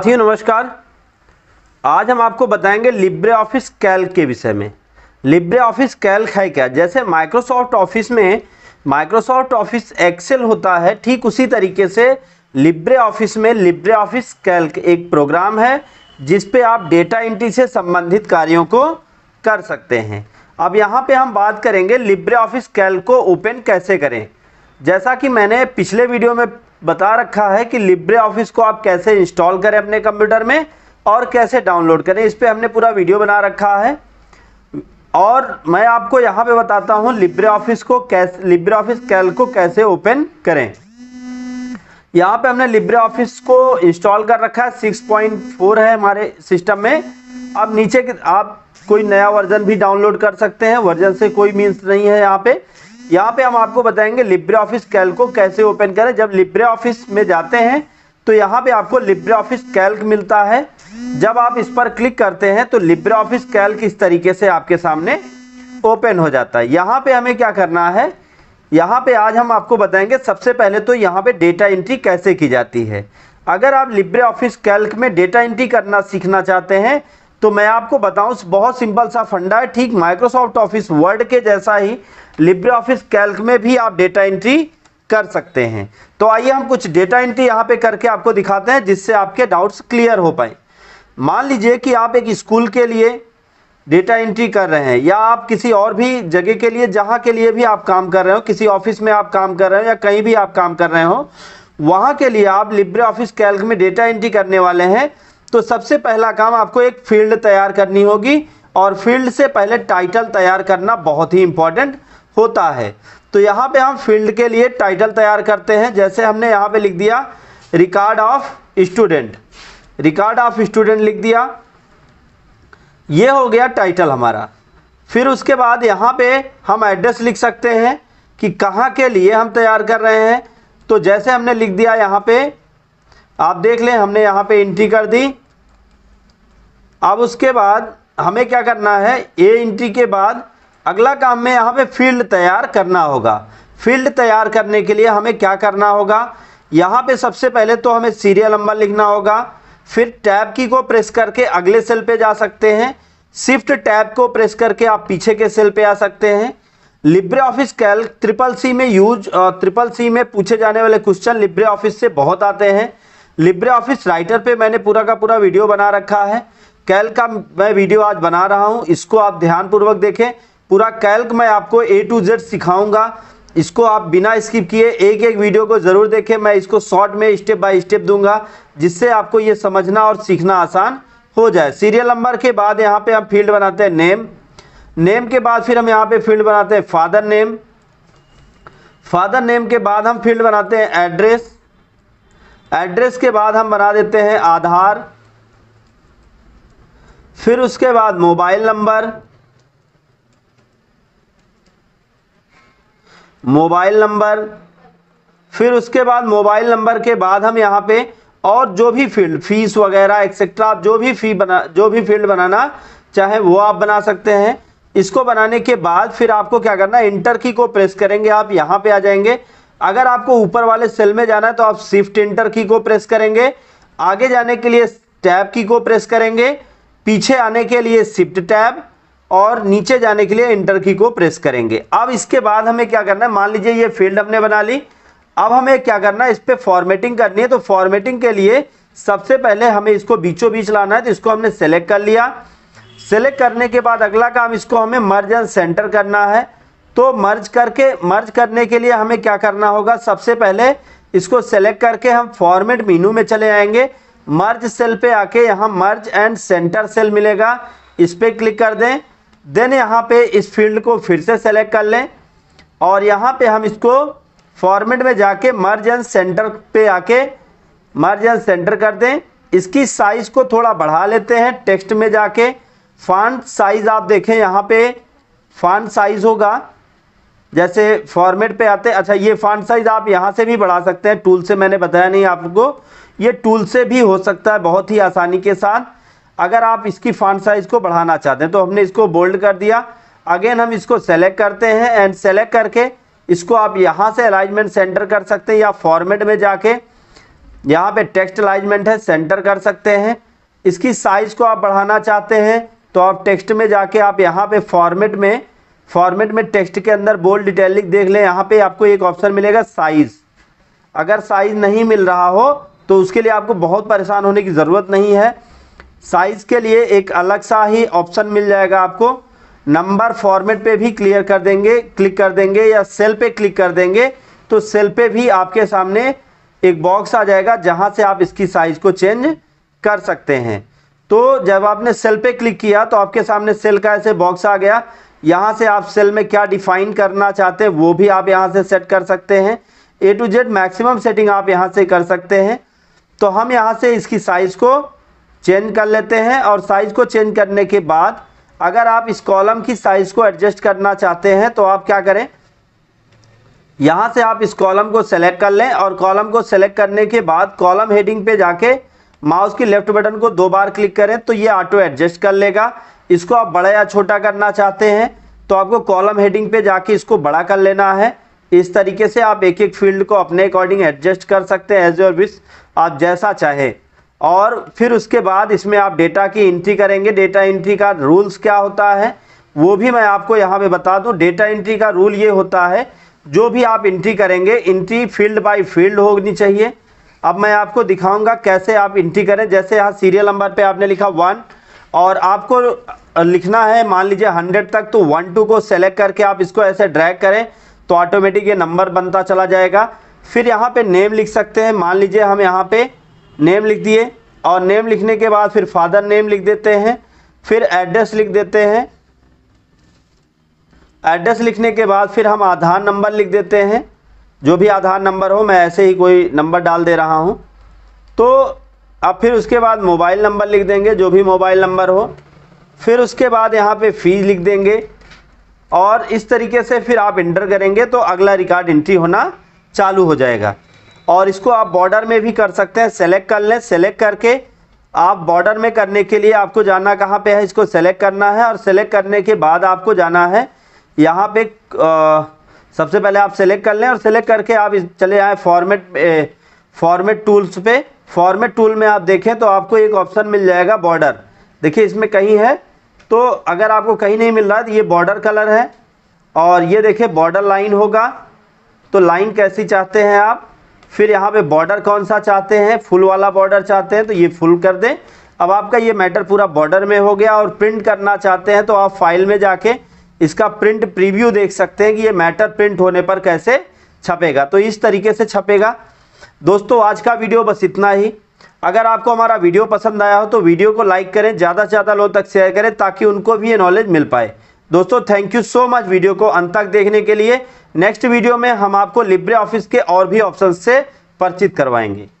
साथियों नमस्कार आज हम आपको बताएंगे लिब्रे ऑफिस कैल्क के विषय में लिब्रे ऑफिस कैल्क है क्या जैसे माइक्रोसॉफ्ट ऑफिस में माइक्रोसॉफ्ट ऑफिस एक्सेल होता है ठीक उसी तरीके से लिब्रे ऑफिस में लिब्रे ऑफिस कैल्क एक प्रोग्राम है जिस पे आप डेटा एंट्री से संबंधित कार्यों को कर सकते हैं अब यहाँ पे हम बात करेंगे लिब्रे ऑफिस कैल्क को ओपन कैसे करें जैसा कि मैंने पिछले वीडियो में बता रखा है कि लिब्रे ऑफिस को आप कैसे इंस्टॉल करें अपने कंप्यूटर में और कैसे डाउनलोड करें इस पर हमने पूरा वीडियो बना रखा है और मैं आपको यहाँ पे बताता हूँ लिब्रे ऑफिस को कैसे लिब्रे ऑफिस कैल को कैसे ओपन करें यहाँ पे हमने लिब्रे ऑफिस को इंस्टॉल कर रखा है सिक्स पॉइंट फोर है हमारे सिस्टम में अब नीचे आप कोई नया वर्जन भी डाउनलोड कर सकते हैं वर्जन से कोई मीन्स नहीं है यहाँ पे यहाँ पे हम आपको बताएंगे लिब्रे ऑफिस कैल को कैसे ओपन करें जब लिब्रे ऑफिस में जाते हैं तो यहाँ पे आपको लिब्रे ऑफिस कैल्क मिलता है जब आप इस पर क्लिक करते हैं तो लिब्रे ऑफिस कैल्क इस तरीके से आपके सामने ओपन हो जाता है यहाँ पे हमें क्या करना है यहाँ पे आज हम आपको बताएंगे सबसे पहले तो यहाँ पे डेटा एंट्री कैसे की जाती है अगर आप लिब्रे ऑफिस कैल्क में डेटा एंट्री करना सीखना चाहते हैं तो मैं आपको बताऊं बहुत सिंपल सा फंडा है ठीक माइक्रोसॉफ्ट ऑफिस वर्ड के जैसा ही लिब्रे ऑफिस कैल्क में भी आप डेटा एंट्री कर सकते हैं तो आइए हम कुछ डेटा एंट्री यहां पे करके आपको दिखाते हैं जिससे आपके डाउट्स क्लियर हो पाए मान लीजिए कि आप एक स्कूल के लिए डेटा एंट्री कर रहे हैं या आप किसी और भी जगह के लिए जहां के लिए भी आप काम कर रहे हो किसी ऑफिस में आप काम कर रहे हो या कहीं भी आप काम कर रहे हो वहां के लिए आप लिब्रे ऑफिस कैल्क में डेटा एंट्री करने वाले हैं तो सबसे पहला काम आपको एक फील्ड तैयार करनी होगी और फील्ड से पहले टाइटल तैयार करना बहुत ही इम्पॉर्टेंट होता है तो यहाँ पे हम फील्ड के लिए टाइटल तैयार करते हैं जैसे हमने यहाँ पे लिख दिया record of student record of student लिख दिया ये हो गया टाइटल हमारा फिर उसके बाद यहाँ पे हम एड्रेस लिख सकते हैं कि कहाँ के लिए हम तैयार कर रहे हैं तो जैसे हमने लिख दिया यहाँ पे आप देख लें हमने यहाँ पे एंट्री कर दी अब उसके बाद हमें क्या करना है ए एंट्री के बाद अगला काम में यहाँ पे फील्ड तैयार करना होगा फील्ड तैयार करने के लिए हमें क्या करना होगा यहाँ पे सबसे पहले तो हमें सीरियल नंबर लिखना होगा फिर टैब की को प्रेस करके अगले सेल पे जा सकते हैं शिफ्ट टैब को प्रेस करके आप पीछे के सेल पे आ सकते हैं Libre Office Calc triple C में यूज ट्रिपल सी में पूछे जाने वाले क्वेश्चन लिब्रे ऑफिस से बहुत आते हैं लिब्रे ऑफिस राइटर पे मैंने पूरा का पूरा वीडियो बना रखा है कैल्क का मैं वीडियो आज बना रहा हूँ इसको आप ध्यानपूर्वक देखें पूरा कैल्क मैं आपको ए टू जेड सिखाऊंगा इसको आप बिना स्किप किए एक एक वीडियो को ज़रूर देखें मैं इसको शॉर्ट में स्टेप बाय स्टेप दूंगा जिससे आपको ये समझना और सीखना आसान हो जाए सीरियल नंबर के बाद यहाँ पे हम फील्ड बनाते हैं नेम नेम के बाद फिर हम यहाँ पे फील्ड बनाते हैं फादर नेम फादर नेम के बाद हम फील्ड बनाते हैं एड्रेस एड्रेस के बाद हम बना देते हैं आधार फिर उसके बाद मोबाइल नंबर मोबाइल नंबर फिर उसके बाद मोबाइल नंबर के बाद हम यहां पे और जो भी फील्ड फीस वगैरह एक्सेट्रा जो भी फी बना जो भी फील्ड बनाना चाहे वो आप बना सकते हैं इसको बनाने के बाद फिर आपको क्या करना इंटर की को प्रेस करेंगे आप यहां पे आ जाएंगे अगर आपको ऊपर वाले सेल में जाना है तो आप शिफ्ट इंटर की को प्रेस करेंगे आगे जाने के लिए टैब की को प्रेस करेंगे पीछे आने के लिए शिफ्ट टैब और नीचे जाने के लिए इंटर की को प्रेस करेंगे अब इसके बाद हमें क्या करना है मान लीजिए ये फील्ड हमने बना ली अब हमें क्या करना है इस पर फॉर्मेटिंग करनी है तो फॉर्मेटिंग के लिए सबसे पहले हमें इसको बीचों बीच लाना है तो इसको हमने सेलेक्ट कर लिया सेलेक्ट करने के बाद अगला काम इसको हमें मर्ज एंड सेंटर करना है तो मर्ज करके मर्ज करने के लिए हमें क्या करना होगा सबसे पहले इसको सेलेक्ट करके हम फॉर्मेट मीनू में चले आएंगे मर्ज सेल पे आके यहाँ मर्ज एंड सेंटर सेल मिलेगा इस पर क्लिक कर दें देन यहाँ पे इस फील्ड को फिर से सेलेक्ट कर लें और यहाँ पे हम इसको फॉर्मेट में जाके मर्ज एंड सेंटर पे आके मर्ज एंड सेंटर कर दें इसकी साइज़ को थोड़ा बढ़ा लेते हैं टेक्स्ट में जाके फॉन्ट साइज़ आप देखें यहाँ पे फॉन्ट साइज़ होगा जैसे फॉर्मेट पे आते अच्छा ये फॉन्ट साइज आप यहाँ से भी बढ़ा सकते हैं टूल से मैंने बताया नहीं आपको ये टूल से भी हो सकता है बहुत ही आसानी के साथ अगर आप इसकी फॉन्ट साइज को बढ़ाना चाहते हैं तो हमने इसको बोल्ड कर दिया अगेन हम इसको सेलेक्ट करते हैं एंड सेलेक्ट करके इसको आप यहाँ से अलाइनमेंट सेंटर कर सकते हैं या फॉर्मेट में जाके यहाँ पे टेक्स्ट अलाइनमेंट है सेंटर कर सकते हैं इसकी साइज़ को आप बढ़ाना चाहते हैं तो आप टेक्स्ट में जाके आप यहाँ पे फॉर्मेट में फॉर्मेट में टेक्स्ट के अंदर बोल्ड लिख देख लें यहाँ पे आपको एक ऑप्शन मिलेगा साइज़ अगर साइज़ नहीं मिल रहा हो तो उसके लिए आपको बहुत परेशान होने की ज़रूरत नहीं है साइज़ के लिए एक अलग सा ही ऑप्शन मिल जाएगा आपको नंबर फॉर्मेट पे भी क्लियर कर देंगे क्लिक कर देंगे या सेल पे क्लिक कर देंगे तो सेल पे भी आपके सामने एक बॉक्स आ जाएगा जहां से आप इसकी साइज़ को चेंज कर सकते हैं तो जब आपने सेल पे क्लिक किया तो आपके सामने सेल का ऐसे बॉक्स आ गया यहाँ से आप सेल में क्या डिफाइन करना चाहते हैं वो भी आप यहाँ से सेट कर सकते हैं A to Z maximum setting आप यहाँ से कर सकते हैं तो हम यहाँ से इसकी साइज़ को चेंज कर लेते हैं और साइज़ को चेंज करने के बाद अगर आप इस कॉलम की साइज़ को एडजस्ट करना चाहते हैं तो आप क्या करें यहाँ से आप इस कॉलम को सेलेक्ट कर लें और कॉलम को सेलेक्ट करने के बाद कॉलम हेडिंग पे जाके माउस की लेफ्ट बटन को दो बार क्लिक करें तो ये ऑटो एडजस्ट कर लेगा इसको आप बड़ा या छोटा करना चाहते हैं तो आपको कॉलम हेडिंग पे जाके इसको बड़ा कर लेना है इस तरीके से आप एक एक फील्ड को अपने अकॉर्डिंग एडजस्ट कर सकते हैं एज योर विश आप जैसा चाहे और फिर उसके बाद इसमें आप डेटा की एंट्री करेंगे डेटा एंट्री का रूल्स क्या होता है वो भी मैं आपको यहाँ पे बता दूँ डेटा एंट्री का रूल ये होता है जो भी आप एंट्री करेंगे एंट्री फील्ड बाई फील्ड होनी चाहिए अब मैं आपको दिखाऊंगा कैसे आप एंट्री करें जैसे यहाँ सीरियल नंबर पे आपने लिखा वन और आपको लिखना है मान लीजिए हंड्रेड तक तो वन टू को सेलेक्ट करके आप इसको ऐसे ड्रैग करें तो ऑटोमेटिक ये नंबर बनता चला जाएगा फिर यहाँ पे नेम लिख सकते हैं मान लीजिए हम यहाँ पे नेम लिख दिए और नेम लिखने के बाद फिर फादर नेम लिख देते हैं फिर एड्रेस लिख देते हैं एड्रेस लिखने के बाद फिर हम आधार नंबर लिख देते हैं जो भी आधार नंबर हो मैं ऐसे ही कोई नंबर डाल दे रहा हूँ तो अब फिर उसके बाद मोबाइल नंबर लिख देंगे जो भी मोबाइल नंबर हो फिर उसके बाद यहाँ पे फीस लिख देंगे और इस तरीके से फिर आप इंटर करेंगे तो अगला रिकॉर्ड एंट्री होना चालू हो जाएगा और इसको आप बॉर्डर में भी कर सकते हैं सेलेक्ट कर लें सेलेक्ट करके आप बॉर्डर में करने के लिए आपको जाना कहाँ पे है इसको सेलेक्ट करना है और सेलेक्ट करने के बाद आपको जाना है यहाँ पे आ, सबसे पहले आप सेलेक्ट कर लें और सेलेक्ट करके आप चले आए फॉर्मेट फॉर्मेट टूल्स पे फॉर्मेट टूल में आप देखें तो आपको एक ऑप्शन मिल जाएगा बॉर्डर देखिए इसमें कहीं है तो अगर आपको कहीं नहीं मिल रहा तो ये बॉर्डर कलर है और ये देखिए बॉर्डर लाइन होगा तो लाइन कैसी चाहते हैं आप फिर यहाँ पे बॉर्डर कौन सा चाहते हैं फुल वाला बॉर्डर चाहते हैं तो ये फुल कर दें अब आपका ये मैटर पूरा बॉर्डर में हो गया और प्रिंट करना चाहते हैं तो आप फाइल में जाके इसका प्रिंट प्रीव्यू देख सकते हैं कि ये मैटर प्रिंट होने पर कैसे छपेगा तो इस तरीके से छपेगा दोस्तों आज का वीडियो बस इतना ही अगर आपको हमारा वीडियो पसंद आया हो तो वीडियो को लाइक करें ज़्यादा से ज़्यादा लोगों तक शेयर करें ताकि उनको भी ये नॉलेज मिल पाए दोस्तों thank you so much video को अंत तक देखने के लिए नेक्स्ट वीडियो में हम आपको लिब्रे ऑफिस के और भी ऑप्शन से परिचित करवाएंगे